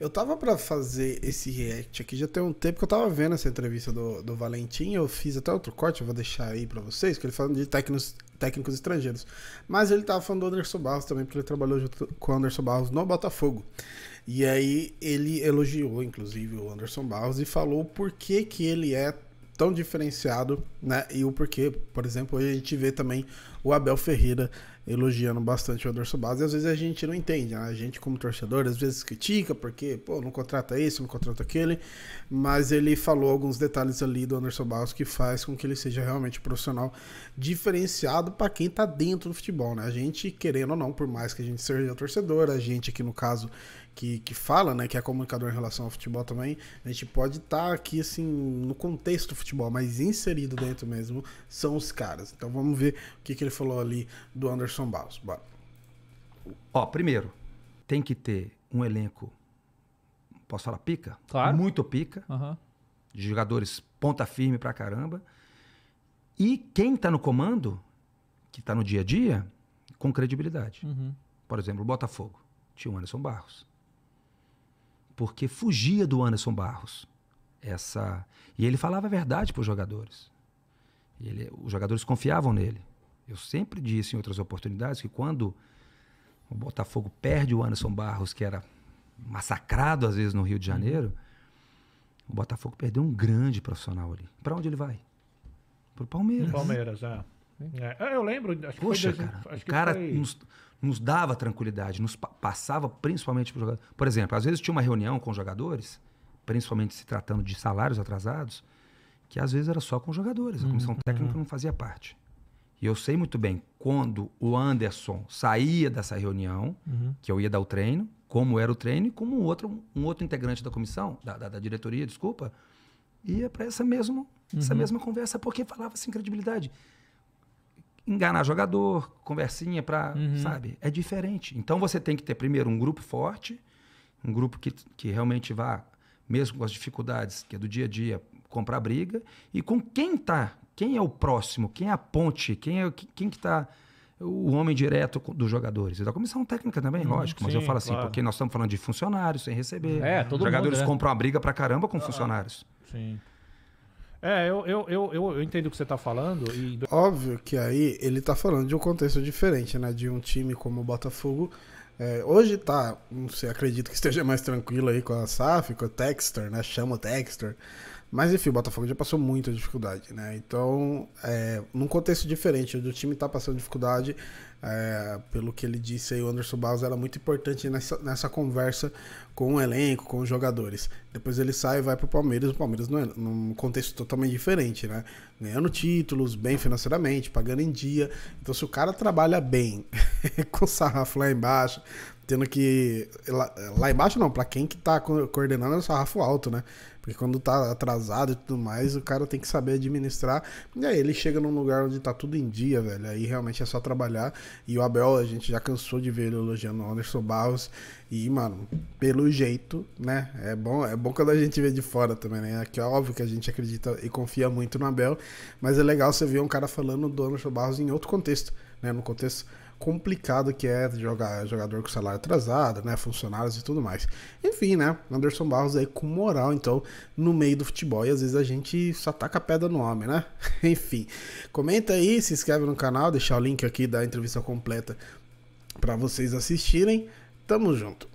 Eu tava para fazer esse react aqui já tem um tempo que eu tava vendo essa entrevista do, do Valentim. Eu fiz até outro corte, eu vou deixar aí para vocês, que ele falando de técnicos, técnicos estrangeiros. Mas ele tava falando do Anderson Barros também, porque ele trabalhou junto com o Anderson Barros no Botafogo. E aí ele elogiou, inclusive, o Anderson Barros e falou por que, que ele é tão diferenciado, né? E o porquê, por exemplo, hoje a gente vê também o Abel Ferreira elogiando bastante o Anderson Base, e às vezes a gente não entende, né? a gente como torcedor às vezes critica porque, pô, não contrata esse, não contrata aquele, mas ele falou alguns detalhes ali do Anderson Barros que faz com que ele seja realmente profissional diferenciado para quem está dentro do futebol, né? A gente, querendo ou não, por mais que a gente seja torcedor, a gente aqui no caso que, que fala, né, que é comunicador em relação ao futebol também, a gente pode estar tá aqui, assim, no contexto do futebol, mas inserido dentro mesmo são os caras. Então vamos ver o que, que ele falou ali do Anderson Anderson Barros, bora. Ó, primeiro, tem que ter um elenco, posso falar pica? Claro. Muito pica, uhum. de jogadores ponta firme pra caramba. E quem tá no comando, que tá no dia a dia, com credibilidade. Uhum. Por exemplo, o Botafogo, tinha o Anderson Barros. Porque fugia do Anderson Barros essa e ele falava a verdade para os jogadores. Ele, os jogadores confiavam nele. Eu sempre disse em outras oportunidades que quando o Botafogo perde o Anderson Barros, que era massacrado às vezes no Rio de Janeiro, o Botafogo perdeu um grande profissional ali. Para onde ele vai? Pro Palmeiras. Palmeiras, é. é, é eu lembro. Acho Poxa, que foi cara. Acho o que cara foi... nos, nos, dava tranquilidade, nos passava principalmente para jogador. Por exemplo, às vezes tinha uma reunião com jogadores, principalmente se tratando de salários atrasados, que às vezes era só com jogadores. A comissão uhum. Hum, técnica não fazia parte. E eu sei muito bem, quando o Anderson saía dessa reunião, uhum. que eu ia dar o treino, como era o treino, e como um outro, um outro integrante da comissão, da, da, da diretoria, desculpa, ia para essa, uhum. essa mesma conversa, porque falava sem credibilidade. Enganar jogador, conversinha para. Uhum. Sabe? É diferente. Então você tem que ter, primeiro, um grupo forte, um grupo que, que realmente vá, mesmo com as dificuldades, que é do dia a dia, comprar briga, e com quem está quem é o próximo? Quem é a ponte? Quem é quem que está o homem direto dos jogadores e da comissão técnica também, hum, lógico. Mas sim, eu falo assim, claro. porque nós estamos falando de funcionários sem receber. É, todo jogadores mundo, né? compram a briga pra caramba com ah, ah, funcionários. Sim. É, eu, eu, eu, eu, entendo o que você está falando. E... Óbvio que aí ele está falando de um contexto diferente, né? De um time como o Botafogo. É, hoje tá, não sei, acredito que esteja mais tranquilo aí com a SAF, com o Texter, né? Chama o Texter mas enfim, o Botafogo já passou muita dificuldade, né? Então, é, num contexto diferente, onde o time tá passando dificuldade, é, pelo que ele disse aí, o Anderson Barros era muito importante nessa, nessa conversa com o elenco, com os jogadores. Depois ele sai e vai pro Palmeiras, o Palmeiras não é, num contexto totalmente diferente, né? Ganhando títulos, bem financeiramente, pagando em dia. Então se o cara trabalha bem, com o sarrafo lá embaixo, tendo que. Lá, lá embaixo não, para quem que tá coordenando é o sarrafo alto, né? Porque quando tá atrasado e tudo mais, o cara tem que saber administrar. E aí ele chega num lugar onde tá tudo em dia, velho. Aí realmente é só trabalhar. E o Abel, a gente já cansou de ver ele elogiando o Anderson Barros. E, mano, pelo jeito, né? É bom, é bom quando a gente vê de fora também, né? que é óbvio que a gente acredita e confia muito no Abel, mas é legal você ver um cara falando do Anderson Barros em outro contexto, né? No contexto complicado que é jogar jogador com salário atrasado, né, funcionários e tudo mais. Enfim, né, Anderson Barros aí com moral, então, no meio do futebol e às vezes a gente só taca a pedra no homem, né? Enfim, comenta aí, se inscreve no canal, deixar o link aqui da entrevista completa para vocês assistirem. Tamo junto.